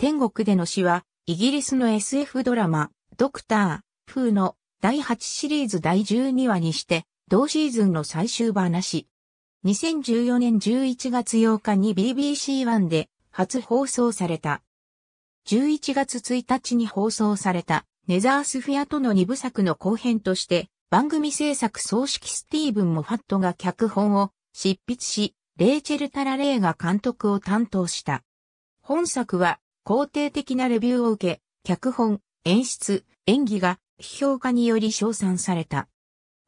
天国での死は、イギリスの SF ドラマ、ドクター、風の第8シリーズ第12話にして、同シーズンの最終話。2014年11月8日に BBC1 で初放送された。11月1日に放送されたネザースフィアとの2部作の後編として、番組制作総指揮スティーブン・モファットが脚本を執筆し、レイチェル・タラレイが監督を担当した。本作は肯定的なレビューを受け、脚本、演出、演技が批評家により称賛された。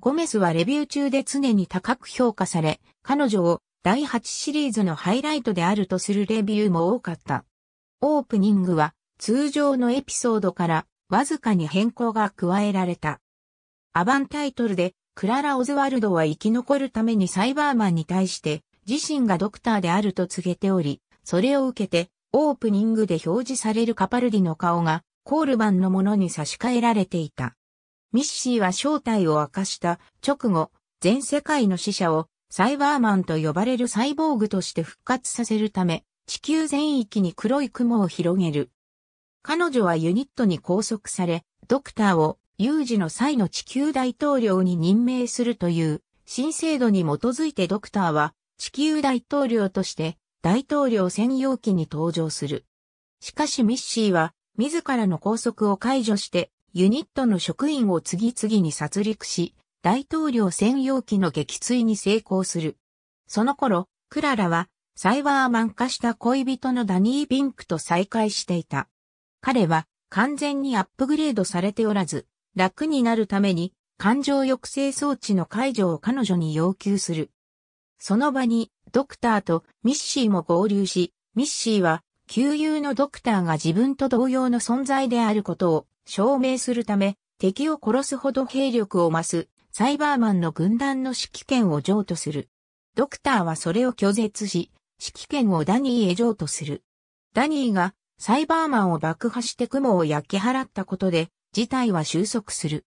ゴメスはレビュー中で常に高く評価され、彼女を第8シリーズのハイライトであるとするレビューも多かった。オープニングは通常のエピソードからわずかに変更が加えられた。アバンタイトルでクララ・オズワルドは生き残るためにサイバーマンに対して自身がドクターであると告げており、それを受けてオープニングで表示されるカパルディの顔がコールマンのものに差し替えられていた。ミッシーは正体を明かした直後、全世界の死者をサイバーマンと呼ばれるサイボーグとして復活させるため、地球全域に黒い雲を広げる。彼女はユニットに拘束され、ドクターを有事の際の地球大統領に任命するという新制度に基づいてドクターは地球大統領として大統領専用機に登場する。しかしミッシーは自らの拘束を解除してユニットの職員を次々に殺戮し、大統領専用機の撃墜に成功する。その頃、クララはサイバーマン化した恋人のダニー・ビンクと再会していた。彼は完全にアップグレードされておらず、楽になるために感情抑制装置の解除を彼女に要求する。その場にドクターとミッシーも合流し、ミッシーは、旧友のドクターが自分と同様の存在であることを証明するため、敵を殺すほど兵力を増す、サイバーマンの軍団の指揮権を譲渡する。ドクターはそれを拒絶し、指揮権をダニーへ譲渡する。ダニーがサイバーマンを爆破して雲を焼き払ったことで、事態は収束する。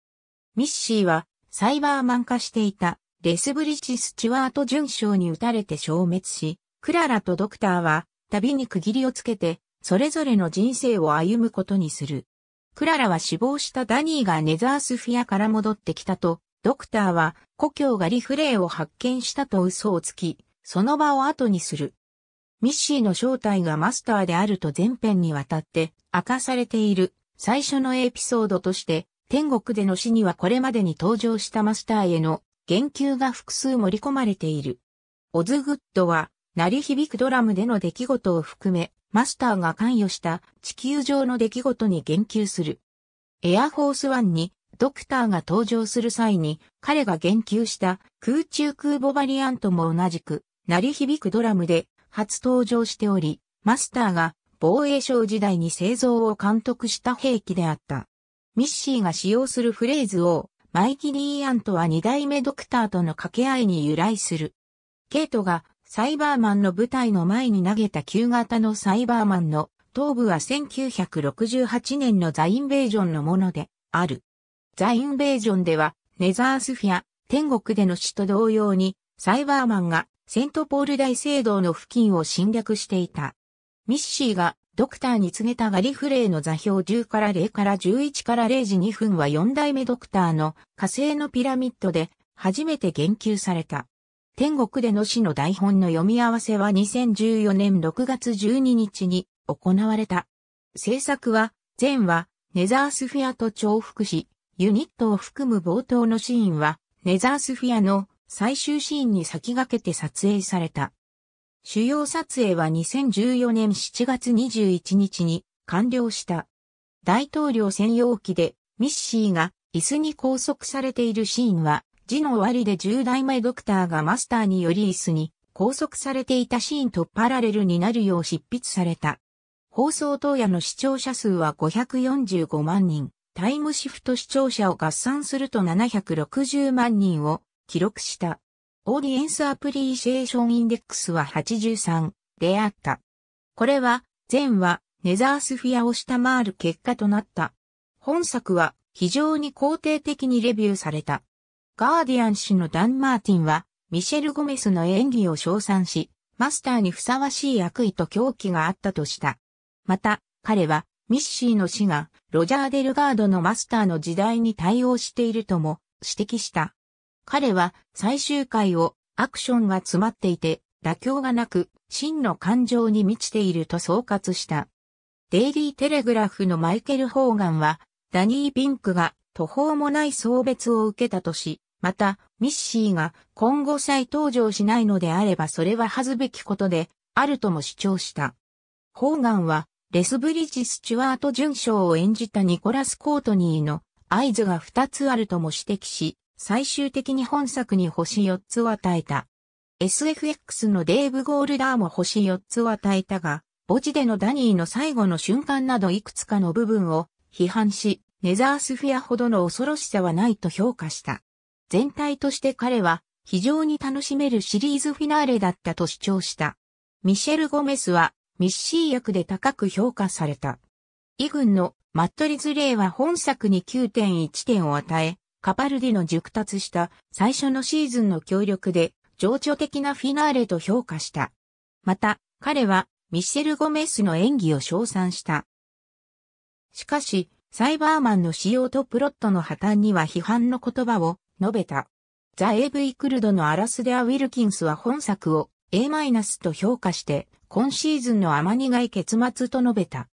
ミッシーはサイバーマン化していたレスブリッジ・スチュワート準将に撃たれて消滅し、クララとドクターは、旅に区切りをつけて、それぞれの人生を歩むことにする。クララは死亡したダニーがネザースフィアから戻ってきたと、ドクターは故郷がリフレイを発見したと嘘をつき、その場を後にする。ミッシーの正体がマスターであると前編にわたって明かされている最初のエピソードとして、天国での死にはこれまでに登場したマスターへの言及が複数盛り込まれている。オズグッドは、鳴り響くドラムでの出来事を含め、マスターが関与した地球上の出来事に言及する。エアフォースワンにドクターが登場する際に彼が言及した空中空母バリアントも同じく鳴り響くドラムで初登場しており、マスターが防衛省時代に製造を監督した兵器であった。ミッシーが使用するフレーズをマイキ・リー・アンとは二代目ドクターとの掛け合いに由来する。ケイトがサイバーマンの舞台の前に投げた旧型のサイバーマンの頭部は1968年のザ・インベージョンのものである。ザ・インベージョンではネザースフィア、天国での死と同様にサイバーマンがセントポール大聖堂の付近を侵略していた。ミッシーがドクターに告げたガリフレイの座標10から0から11から0時2分は4代目ドクターの火星のピラミッドで初めて言及された。天国での死の台本の読み合わせは2014年6月12日に行われた。制作は、前は、ネザースフィアと重複し、ユニットを含む冒頭のシーンは、ネザースフィアの最終シーンに先駆けて撮影された。主要撮影は2014年7月21日に完了した。大統領専用機でミッシーが椅子に拘束されているシーンは、字の終わりで10代前ドクターがマスターにより椅子に拘束されていたシーンとパラレルになるよう執筆された。放送当夜の視聴者数は545万人、タイムシフト視聴者を合算すると760万人を記録した。オーディエンスアプリシエーションインデックスは83であった。これは、前はネザースフィアを下回る結果となった。本作は非常に肯定的にレビューされた。ガーディアン氏のダン・マーティンは、ミシェル・ゴメスの演技を称賛し、マスターにふさわしい悪意と狂気があったとした。また、彼は、ミッシーの死が、ロジャー・デルガードのマスターの時代に対応しているとも、指摘した。彼は最終回をアクションが詰まっていて、妥協がなく、真の感情に満ちていると総括した。デイリー・テレグラフのマイケル・ホーガンは、ダニー・ピンクが途方もない送別を受けたとし、また、ミッシーが今後再登場しないのであればそれは恥ずべきことで、あるとも主張した。ホーガンは、レスブリッジ・スチュワート准将を演じたニコラス・コートニーの合図が2つあるとも指摘し、最終的に本作に星4つを与えた。SFX のデーブ・ゴールダーも星4つを与えたが、墓地でのダニーの最後の瞬間などいくつかの部分を批判し、ネザースフィアほどの恐ろしさはないと評価した。全体として彼は非常に楽しめるシリーズフィナーレだったと主張した。ミシェル・ゴメスはミッシー役で高く評価された。インのマットリズ・レイは本作に9.1点を与え、カパルディの熟達した最初のシーズンの協力で情緒的なフィナーレと評価した。また、彼はミッシェル・ゴメスの演技を称賛した。しかし、サイバーマンの仕様とプロットの破綻には批判の言葉を述べた。ザ・ AV クルドのアラスデア・ウィルキンスは本作を A- と評価して、今シーズンの甘苦い結末と述べた。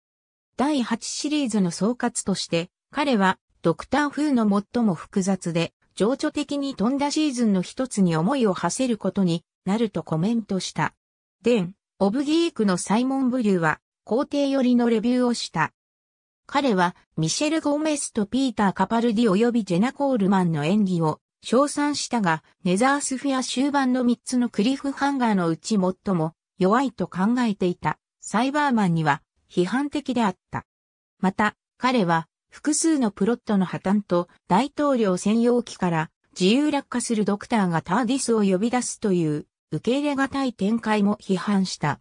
第8シリーズの総括として、彼はドクター風の最も複雑で、情緒的に飛んだシーズンの一つに思いを馳せることになるとコメントした。デン、オブギークのサイモン・ブリューは、皇帝寄りのレビューをした。彼は、ミシェル・ゴメスとピーター・カパルディ及びジェナ・コールマンの演技を称賛したが、ネザースフィア終盤の3つのクリフハンガーのうち最も弱いと考えていたサイバーマンには批判的であった。また、彼は複数のプロットの破綻と大統領専用機から自由落下するドクターがターディスを呼び出すという受け入れがたい展開も批判した。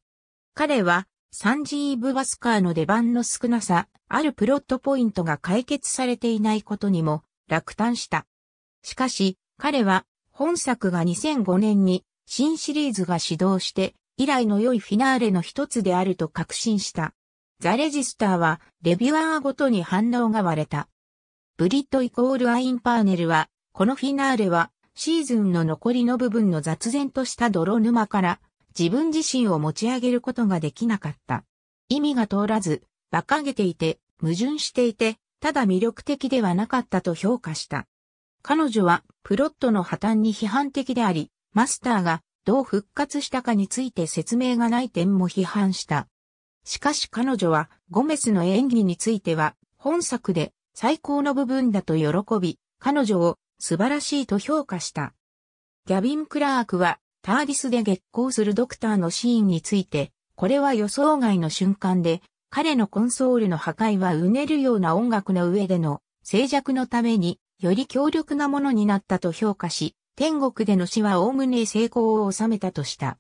彼はサンジーブ・バスカーの出番の少なさ、あるプロットポイントが解決されていないことにも落胆した。しかし、彼は本作が2005年に新シリーズが始動して以来の良いフィナーレの一つであると確信した。ザ・レジスターは、レビュアーごとに反応が割れた。ブリッドイコールアインパーネルは、このフィナーレは、シーズンの残りの部分の雑然とした泥沼から、自分自身を持ち上げることができなかった。意味が通らず、馬鹿げていて、矛盾していて、ただ魅力的ではなかったと評価した。彼女は、プロットの破綻に批判的であり、マスターが、どう復活したかについて説明がない点も批判した。しかし彼女はゴメスの演技については本作で最高の部分だと喜び、彼女を素晴らしいと評価した。ギャビン・クラークはターディスで月光するドクターのシーンについて、これは予想外の瞬間で、彼のコンソールの破壊はうねるような音楽の上での静寂のためにより強力なものになったと評価し、天国での死は概ね成功を収めたとした。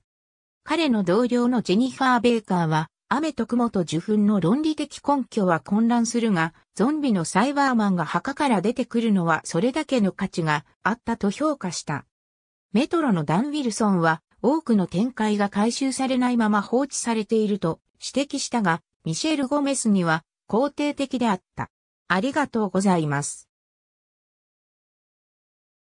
彼の同僚のジェニファー・ベーカーは、雨と雲と受粉の論理的根拠は混乱するが、ゾンビのサイバーマンが墓から出てくるのはそれだけの価値があったと評価した。メトロのダン・ウィルソンは、多くの展開が回収されないまま放置されていると指摘したが、ミシェル・ゴメスには肯定的であった。ありがとうございます。